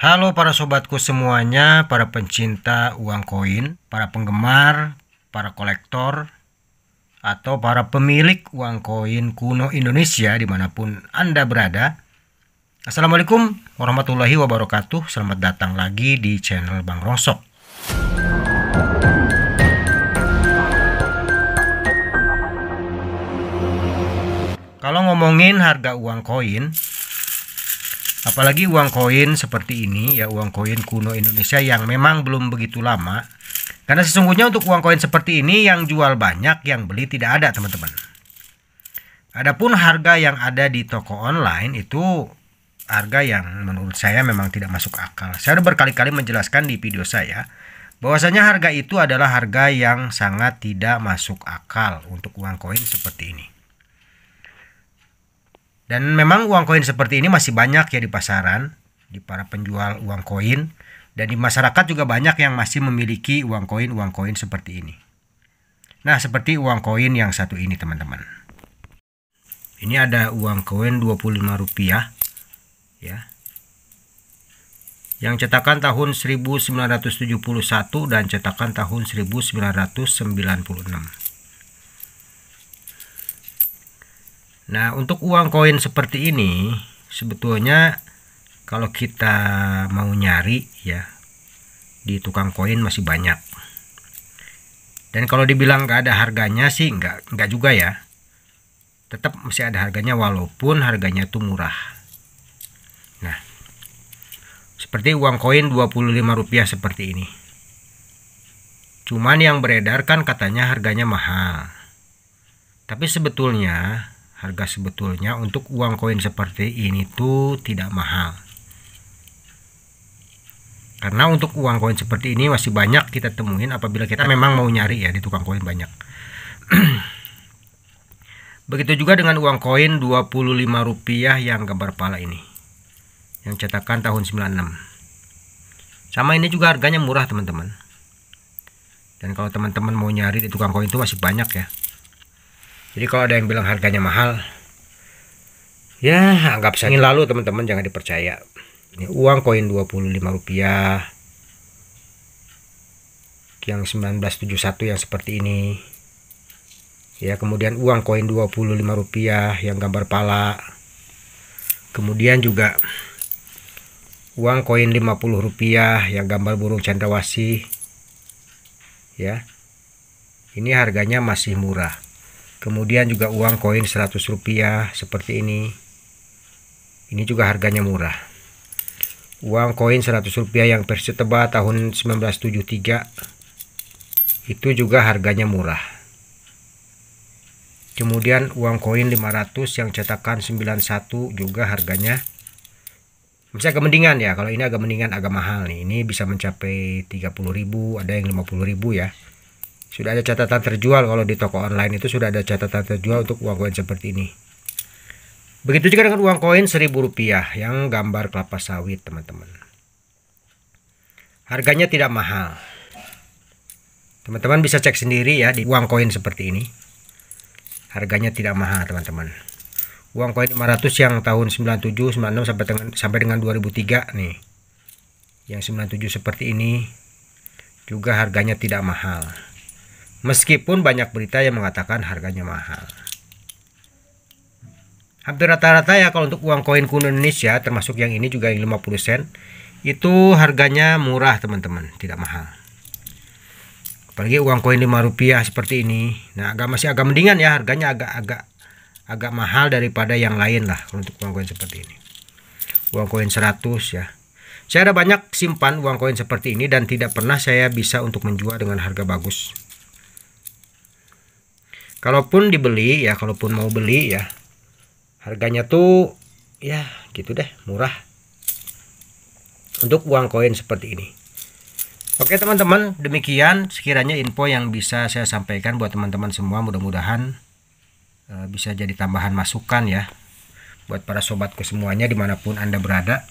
Halo para sobatku semuanya, para pencinta uang koin, para penggemar, para kolektor, atau para pemilik uang koin kuno Indonesia dimanapun Anda berada. Assalamualaikum warahmatullahi wabarakatuh, selamat datang lagi di channel Bang Rosok. Kalau ngomongin harga uang koin, apalagi uang koin seperti ini ya uang koin kuno Indonesia yang memang belum begitu lama karena sesungguhnya untuk uang koin seperti ini yang jual banyak yang beli tidak ada teman-teman Adapun harga yang ada di toko online itu harga yang menurut saya memang tidak masuk akal. Saya berkali-kali menjelaskan di video saya bahwasanya harga itu adalah harga yang sangat tidak masuk akal untuk uang koin seperti ini. Dan memang uang koin seperti ini masih banyak ya di pasaran, di para penjual uang koin dan di masyarakat juga banyak yang masih memiliki uang koin uang koin seperti ini. Nah, seperti uang koin yang satu ini, teman-teman. Ini ada uang koin 25 rupiah ya. Yang cetakan tahun 1971 dan cetakan tahun 1996. Nah untuk uang koin seperti ini sebetulnya kalau kita mau nyari ya di tukang koin masih banyak. Dan kalau dibilang nggak ada harganya sih nggak nggak juga ya. Tetap masih ada harganya walaupun harganya itu murah. Nah, seperti uang koin 25 rupiah seperti ini. Cuman yang beredar kan katanya harganya mahal. Tapi sebetulnya harga sebetulnya untuk uang koin seperti ini tuh tidak mahal karena untuk uang koin seperti ini masih banyak kita temuin apabila kita memang mau nyari ya di tukang koin banyak begitu juga dengan uang koin 25 rupiah yang gambar pala ini yang cetakan tahun 96 sama ini juga harganya murah teman-teman dan kalau teman-teman mau nyari di tukang koin itu masih banyak ya jadi kalau ada yang bilang harganya mahal, ya anggap saja lalu teman-teman jangan dipercaya. Ini uang koin 25 rupiah. Yang 1971 yang seperti ini. Ya, kemudian uang koin 25 rupiah yang gambar pala. Kemudian juga uang koin 50 rupiah yang gambar burung cendrawasih. Ya. Ini harganya masih murah kemudian juga uang koin 100 rupiah seperti ini ini juga harganya murah uang koin 100 rupiah yang versi tebal tahun 1973 itu juga harganya murah kemudian uang koin 500 yang cetakan 91 juga harganya bisa agak mendingan ya kalau ini agak mendingan agak mahal nih ini bisa mencapai 30.000 ada yang 50.000 ya sudah ada catatan terjual kalau di toko online itu sudah ada catatan terjual untuk uang koin seperti ini begitu juga dengan uang koin seribu rupiah yang gambar kelapa sawit teman-teman harganya tidak mahal teman-teman bisa cek sendiri ya di uang koin seperti ini harganya tidak mahal teman-teman uang koin 500 yang tahun 97 96 sampai dengan sampai dengan 2003 nih yang 97 seperti ini juga harganya tidak mahal Meskipun banyak berita yang mengatakan harganya mahal. Hampir rata-rata ya kalau untuk uang koin kuno Indonesia termasuk yang ini juga yang 50 sen itu harganya murah teman-teman, tidak mahal. Apalagi uang koin 5 rupiah seperti ini. Nah, agak masih agak mendingan ya harganya agak-agak agak mahal daripada yang lain lah kalau untuk uang koin seperti ini. Uang koin 100 ya. Saya ada banyak simpan uang koin seperti ini dan tidak pernah saya bisa untuk menjual dengan harga bagus kalaupun dibeli ya kalaupun mau beli ya harganya tuh ya gitu deh murah untuk uang koin seperti ini Oke teman-teman demikian sekiranya info yang bisa saya sampaikan buat teman-teman semua mudah-mudahan eh, bisa jadi tambahan masukan ya buat para sobatku semuanya dimanapun anda berada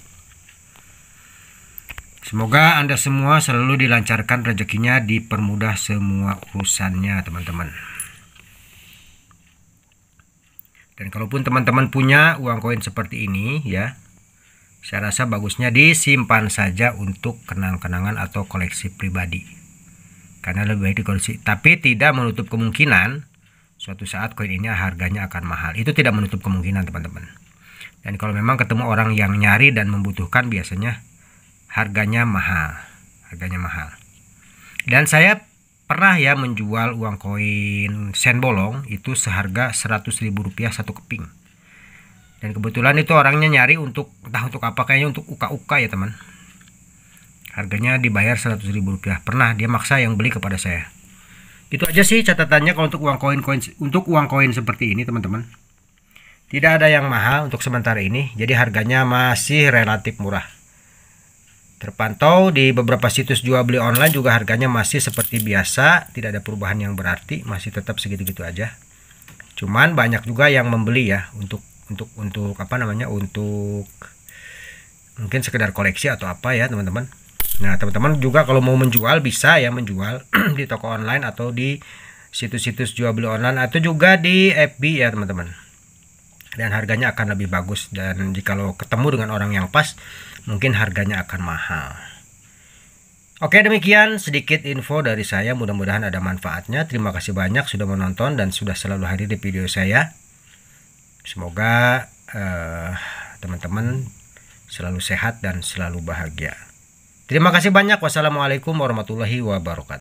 Semoga anda semua selalu dilancarkan rezekinya dipermudah semua urusannya teman-teman dan kalaupun teman-teman punya uang koin seperti ini ya saya rasa bagusnya disimpan saja untuk kenang-kenangan atau koleksi pribadi karena lebih baik dikoleksi tapi tidak menutup kemungkinan suatu saat koin ini harganya akan mahal itu tidak menutup kemungkinan teman-teman dan kalau memang ketemu orang yang nyari dan membutuhkan biasanya harganya mahal harganya mahal dan saya pernah ya menjual uang koin sen bolong itu seharga 100.000 ribu rupiah satu keping dan kebetulan itu orangnya nyari untuk entah untuk apa kayaknya untuk uka-uka ya teman harganya dibayar 100.000 ribu rupiah pernah dia maksa yang beli kepada saya itu aja sih catatannya kalau untuk uang koin koin untuk uang koin seperti ini teman-teman tidak ada yang mahal untuk sementara ini jadi harganya masih relatif murah Terpantau di beberapa situs jual beli online juga harganya masih seperti biasa, tidak ada perubahan yang berarti, masih tetap segitu-gitu aja. Cuman banyak juga yang membeli ya untuk untuk untuk apa namanya? untuk mungkin sekedar koleksi atau apa ya, teman-teman. Nah, teman-teman juga kalau mau menjual bisa ya menjual di toko online atau di situs-situs jual beli online atau juga di FB ya, teman-teman dan harganya akan lebih bagus dan jika lo ketemu dengan orang yang pas mungkin harganya akan mahal Oke demikian sedikit info dari saya mudah-mudahan ada manfaatnya terima kasih banyak sudah menonton dan sudah selalu hadir di video saya semoga eh, teman-teman uh, selalu sehat dan selalu bahagia Terima kasih banyak. Wassalamualaikum warahmatullahi wabarakatuh.